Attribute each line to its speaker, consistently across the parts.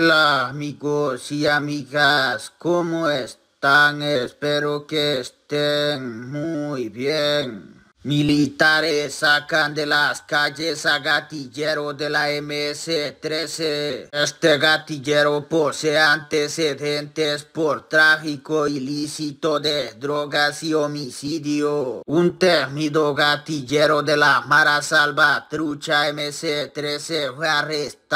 Speaker 1: Hola amigos y amigas, ¿cómo están? Espero que estén muy bien. Militares sacan de las calles a gatillero de la MS-13. Este gatillero posee antecedentes por tráfico ilícito de drogas y homicidio. Un temido gatillero de la Mara Salvatrucha MS-13 fue arrestado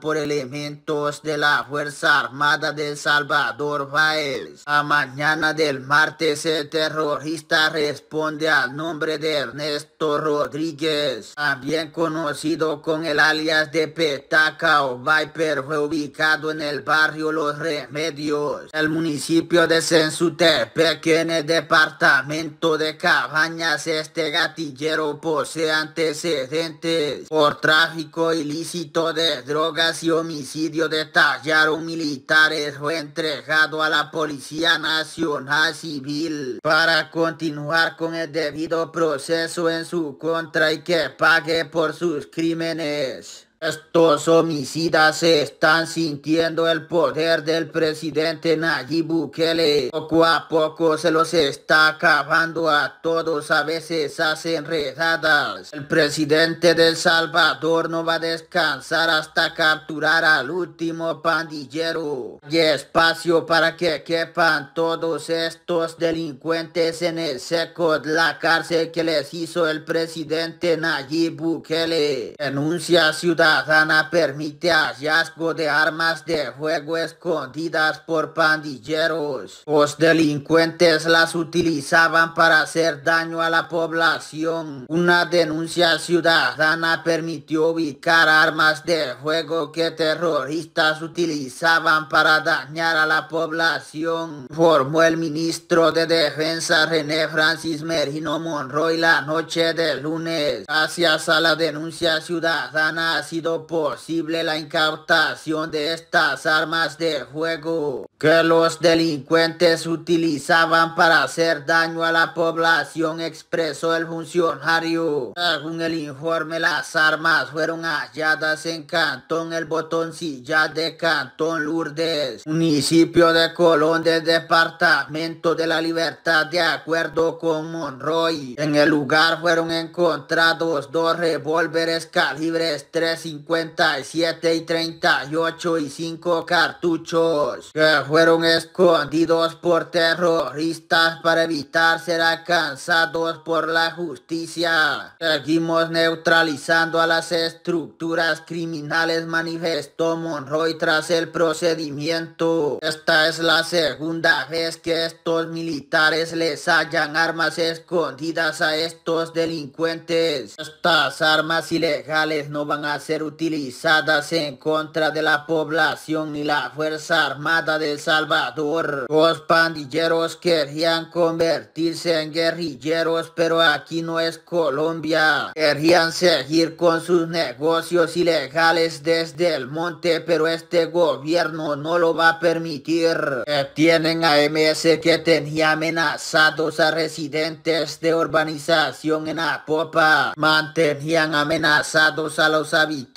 Speaker 1: por elementos de la Fuerza Armada de Salvador Baez. A mañana del martes el terrorista responde al nombre de Ernesto Rodríguez, también conocido con el alias de Petaca o Viper, fue ubicado en el barrio Los Remedios, el municipio de Sensutepec en el departamento de Cabañas. Este gatillero posee antecedentes por tráfico ilícito de drogas y homicidio detallaron militares fue entregado a la Policía Nacional Civil para continuar con el debido proceso en su contra y que pague por sus crímenes. Estos homicidas están sintiendo el poder del presidente Nayib Bukele. Poco a poco se los está acabando a todos. A veces hacen redadas. El presidente del El Salvador no va a descansar hasta capturar al último pandillero. Y espacio para que quepan todos estos delincuentes en el seco de la cárcel que les hizo el presidente Nayib Bukele. Denuncia ciudad ciudadana permite hallazgo de armas de fuego escondidas por pandilleros. Los delincuentes las utilizaban para hacer daño a la población. Una denuncia ciudadana permitió ubicar armas de fuego que terroristas utilizaban para dañar a la población, formó el ministro de Defensa René Francis Merino Monroy la noche del lunes. Gracias a la denuncia ciudadana, posible la incautación de estas armas de fuego que los delincuentes utilizaban para hacer daño a la población, expresó el funcionario. Según el informe, las armas fueron halladas en Cantón El Botoncilla de Cantón Lourdes, municipio de Colón del Departamento de la Libertad, de acuerdo con Monroy. En el lugar fueron encontrados dos revólveres calibres 3 57 y 38 y 5 cartuchos que fueron escondidos por terroristas para evitar ser alcanzados por la justicia. Seguimos neutralizando a las estructuras criminales, manifestó Monroy tras el procedimiento. Esta es la segunda vez que estos militares les hallan armas escondidas a estos delincuentes. Estas armas ilegales no van a ser utilizadas en contra de la población y la Fuerza Armada de Salvador. Los pandilleros querían convertirse en guerrilleros, pero aquí no es Colombia. Querían seguir con sus negocios ilegales desde el monte, pero este gobierno no lo va a permitir. Eh, tienen a MS que tenía amenazados a residentes de urbanización en la popa Mantenían amenazados a los habitantes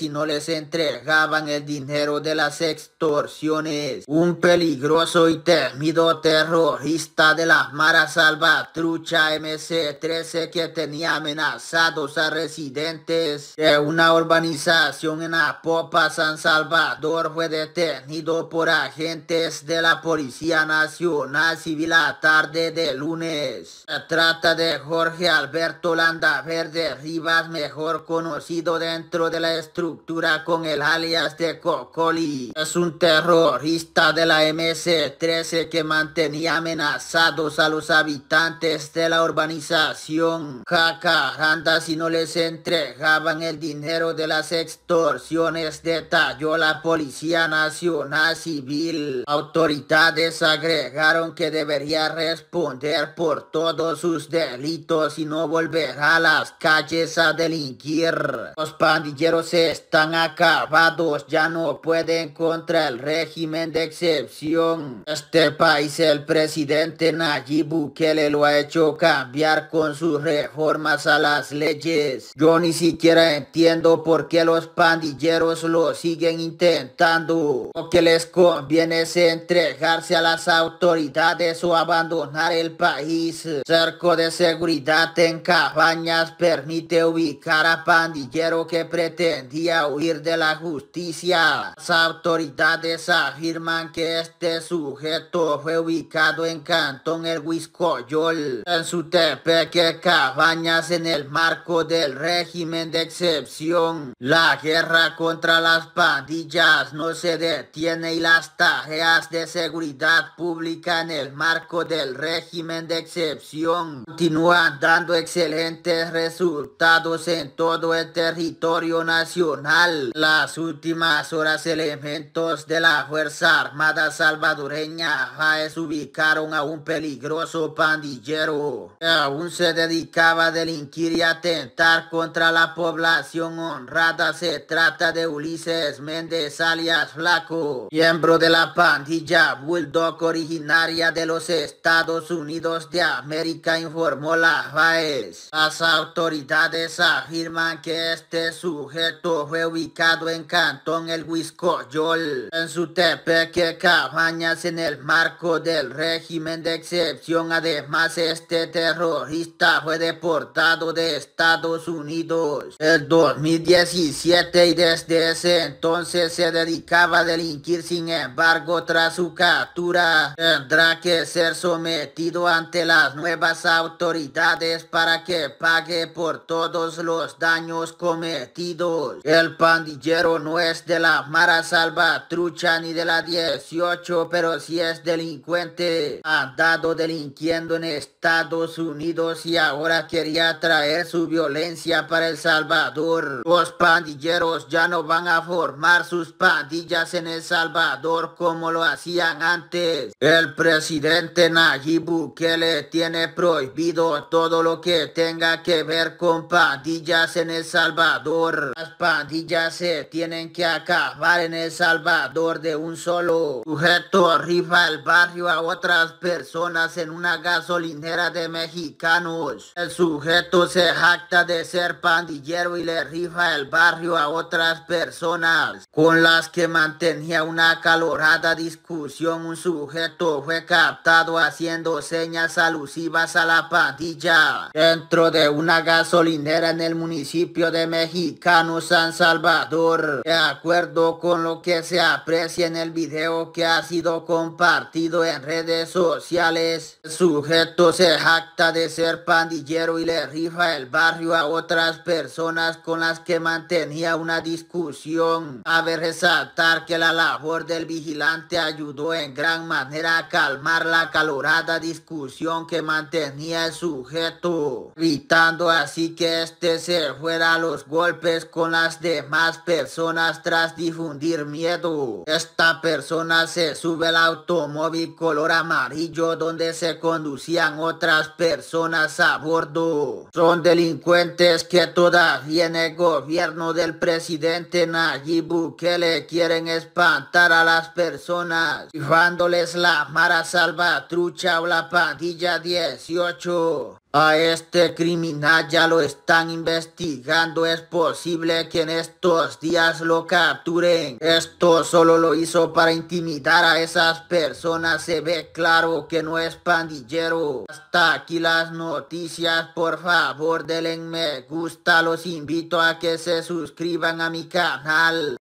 Speaker 1: y no les entregaban el dinero de las extorsiones. Un peligroso y temido terrorista de la Mara Salvatrucha MC-13 que tenía amenazados a residentes de una urbanización en Apopa, San Salvador, fue detenido por agentes de la Policía Nacional Civil a tarde de lunes. Se trata de Jorge Alberto Landa Verde Rivas, mejor conocido dentro de la estructura con el alias de Cocoli. Es un terrorista de la MS-13 que mantenía amenazados a los habitantes de la urbanización Jacaranda si no les entregaban el dinero de las extorsiones, detalló la Policía Nacional Civil. Autoridades agregaron que debería responder por todos sus delitos y no volver a las calles a delinquir. Los pandilleros están acabados, ya no pueden contra el régimen de excepción. Este país el presidente Nayib Bukele lo ha hecho cambiar con sus reformas a las leyes. Yo ni siquiera entiendo por qué los pandilleros lo siguen intentando. Lo que les conviene es entregarse a las autoridades o abandonar el país. Cerco de seguridad en cabañas permite ubicar a pandillero que pretendía huir de la justicia. Las autoridades afirman que este sujeto fue ubicado en Cantón El Huiscoyol, en su tepeque Cabañas, en el marco del régimen de excepción. La guerra contra las pandillas no se detiene y las tareas de seguridad pública en el marco del régimen de excepción continúan dando excelentes resultados en todo el territorio nacional. Las últimas horas elementos de la Fuerza Armada Salvadoreña Jaez ubicaron a un peligroso pandillero que aún se dedicaba a delinquir y atentar contra la población honrada. Se trata de Ulises Méndez alias Flaco, miembro de la pandilla Bulldog originaria de los Estados Unidos de América, informó la Jaez Las autoridades afirman que este su sujeto fue ubicado en Cantón El Huiscoyol, en su que Cabañas, en el marco del régimen de excepción. Además, este terrorista fue deportado de Estados Unidos en 2017 y desde ese entonces se dedicaba a delinquir. Sin embargo, tras su captura, tendrá que ser sometido ante las nuevas autoridades para que pague por todos los daños cometidos el pandillero no es de la Mara Salvatrucha ni de la 18, pero sí es delincuente. Ha dado delinquiendo en Estados Unidos y ahora quería traer su violencia para El Salvador. Los pandilleros ya no van a formar sus pandillas en El Salvador como lo hacían antes. El presidente Nayib Bukele tiene prohibido todo lo que tenga que ver con pandillas en El Salvador. Las pandillas se tienen que acabar en El Salvador de un solo sujeto rifa el barrio a otras personas en una gasolinera de mexicanos. El sujeto se jacta de ser pandillero y le rifa el barrio a otras personas con las que mantenía una acalorada discusión. Un sujeto fue captado haciendo señas alusivas a la pandilla dentro de una gasolinera en el municipio de México San Salvador. De acuerdo con lo que se aprecia en el video que ha sido compartido en redes sociales, el sujeto se jacta de ser pandillero y le rifa el barrio a otras personas con las que mantenía una discusión. A ver resaltar que la labor del vigilante ayudó en gran manera a calmar la calorada discusión que mantenía el sujeto, evitando así que este se fuera a los golpes con las demás personas tras difundir miedo. Esta persona se sube al automóvil color amarillo donde se conducían otras personas a bordo. Son delincuentes que todavía en el gobierno del presidente que le quieren espantar a las personas, llevándoles la mara salvatrucha o la pandilla 18. A este criminal ya lo están investigando. Es posible que en estos días lo capturen. Esto solo lo hizo para intimidar a esas personas. Se ve claro que no es pandillero. Hasta aquí las noticias. Por favor, denle me gusta. Los invito a que se suscriban a mi canal.